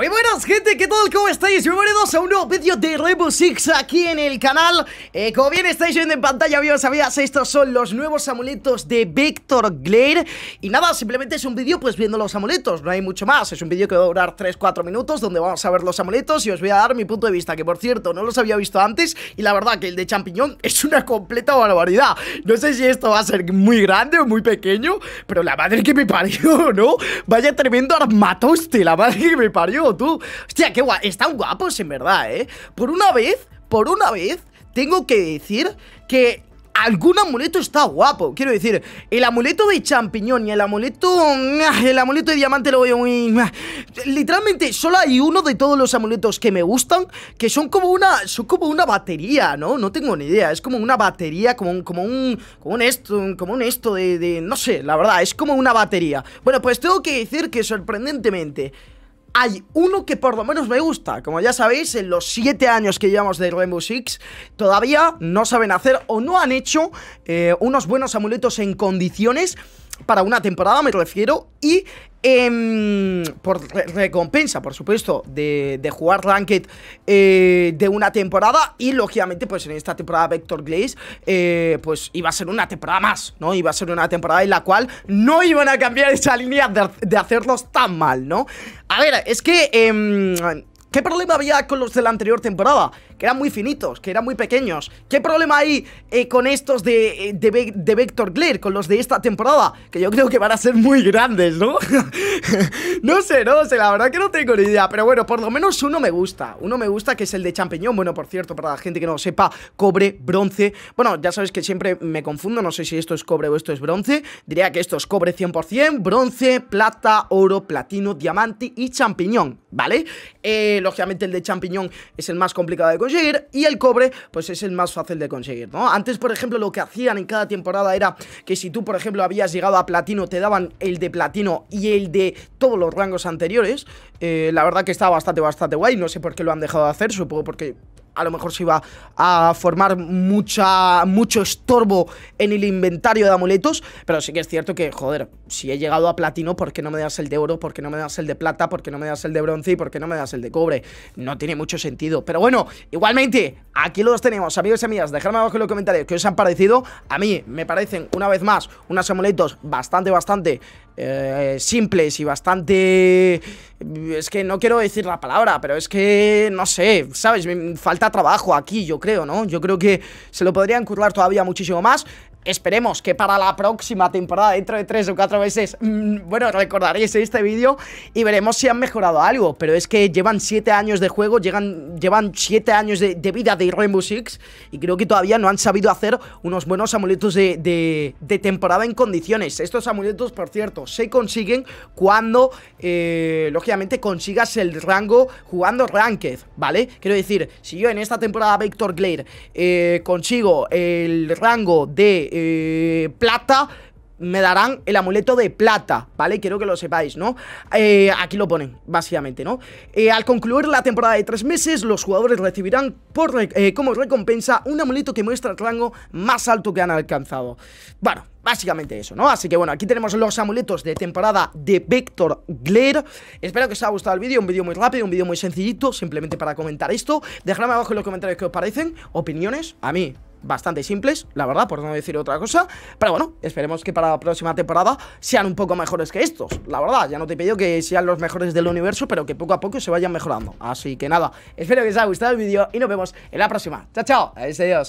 Muy buenas gente, ¿qué tal? ¿Cómo estáis? Bienvenidos a un nuevo vídeo de Rainbow Six aquí en el canal eh, Como bien estáis viendo en pantalla, amigos, sabías estos son los nuevos amuletos de Vector Glare Y nada, simplemente es un vídeo pues viendo los amuletos, no hay mucho más Es un vídeo que va a durar 3-4 minutos donde vamos a ver los amuletos y os voy a dar mi punto de vista Que por cierto, no los había visto antes y la verdad que el de champiñón es una completa barbaridad No sé si esto va a ser muy grande o muy pequeño, pero la madre que me parió, ¿no? Vaya tremendo armatoste, la madre que me parió tú. Hostia, qué guapo. Están guapos, en verdad, ¿eh? Por una vez, por una vez, tengo que decir que algún amuleto está guapo. Quiero decir, el amuleto de champiñón y el amuleto... El amuleto de diamante lo veo muy... Literalmente, solo hay uno de todos los amuletos que me gustan que son como una... Son como una batería, ¿no? No tengo ni idea. Es como una batería, como un... Como un, como un esto, como un esto de, de... No sé, la verdad, es como una batería. Bueno, pues tengo que decir que sorprendentemente hay uno que por lo menos me gusta. Como ya sabéis, en los 7 años que llevamos de Rainbow Six, todavía no saben hacer o no han hecho eh, unos buenos amuletos en condiciones para una temporada me refiero y em, por recompensa, por supuesto, de, jugar Ranked eh, de una temporada y lógicamente pues en esta temporada Vector Glaze eh, pues iba a ser una temporada más, ¿no? Iba a ser una temporada en la cual no iban a cambiar esa línea de, de hacerlos tan mal, ¿no? A ver, es que... Em, ¿Qué problema había con los de la anterior temporada? que eran muy finitos, que eran muy pequeños. ¿Qué problema hay eh, con estos eh, de, Vector Glare, con los de esta temporada? Que yo creo que van a ser muy grandes, ¿no? no sé, no sé, la verdad que no tengo ni idea. Pero bueno, por lo menos uno me gusta. Uno me gusta que es el de champiñón. Bueno, por cierto, para la gente que no lo sepa, cobre, bronce. Bueno, ya sabes que siempre me confundo, no sé si esto es cobre o esto es bronce. Diría que esto es cobre 100%, bronce, plata, oro, platino, diamante y champiñón, ¿vale? Eh, lógicamente el de champiñón es el más complicado de conseguir y el cobre pues es el más fácil de conseguir, ¿no? Antes, por ejemplo, lo que hacían en cada temporada era que si tú, por ejemplo, habías llegado a platino, te daban el de platino y el de todos los rangos anteriores. Eh, la verdad que estaba bastante, bastante guay, no sé por qué lo han dejado de hacer, supongo porque a lo mejor se iba a formar mucha, mucho estorbo en el inventario de amuletos, pero sí que es cierto que, joder, si he llegado a platino, ¿por qué no me das el de oro? ¿Por qué no me das el de plata? ¿Por qué no me das el de bronce? ¿Y por qué no me das el de cobre? No tiene mucho sentido, pero bueno, igualmente, Aquí los tenemos, amigos y amigas, dejadme abajo en los comentarios que os han parecido A mí me parecen, una vez más, unas amuletos bastante, bastante eh, simples y bastante... Mm, es que no quiero decir la palabra, pero es que, no sé, ¿sabes? Mm, falta trabajo aquí, yo creo, ¿no? Yo creo que se lo podrían currar todavía muchísimo más Esperemos que para la próxima temporada, dentro de 3 o 4 veces mm, bueno, recordaréis este vídeo y veremos si han mejorado algo. Pero es que llevan 7 años de juego, llegan, llevan 7 años de, vida de Rainbow Six y creo que todavía no han sabido hacer unos buenos amuletos de, temporada en condiciones. Estos amuletos, por cierto, se consiguen cuando, eh, lógicamente, consigas el rango jugando Ranked, ¿vale? Quiero decir, si yo en esta temporada Vector Glare eh, consigo el rango de eh, plata, me darán el amuleto de plata, ¿vale? Quiero que lo sepáis, ¿no? Eh, aquí lo ponen, básicamente, ¿no? Eh, al concluir la temporada de tres meses, los jugadores recibirán como recompensa un amuleto que muestra el rango más alto que han alcanzado. Bueno, básicamente eso, ¿no? Así que bueno, aquí tenemos los amuletos de temporada de Vector Glare. Espero que os haya gustado el vídeo, un vídeo muy rápido, un vídeo muy sencillito, simplemente para comentar esto. Dejadme abajo en los comentarios qué os parecen, opiniones, a mí bastante simples, la verdad, por no decir otra cosa. Pero bueno, esperemos que para la próxima temporada sean un poco mejores que estos. La verdad, ya no te pido que sean los mejores del universo, pero que poco a poco se vayan mejorando. Así que nada, espero que os haya gustado el vídeo y nos vemos en la próxima. Chao, chao. Adiós.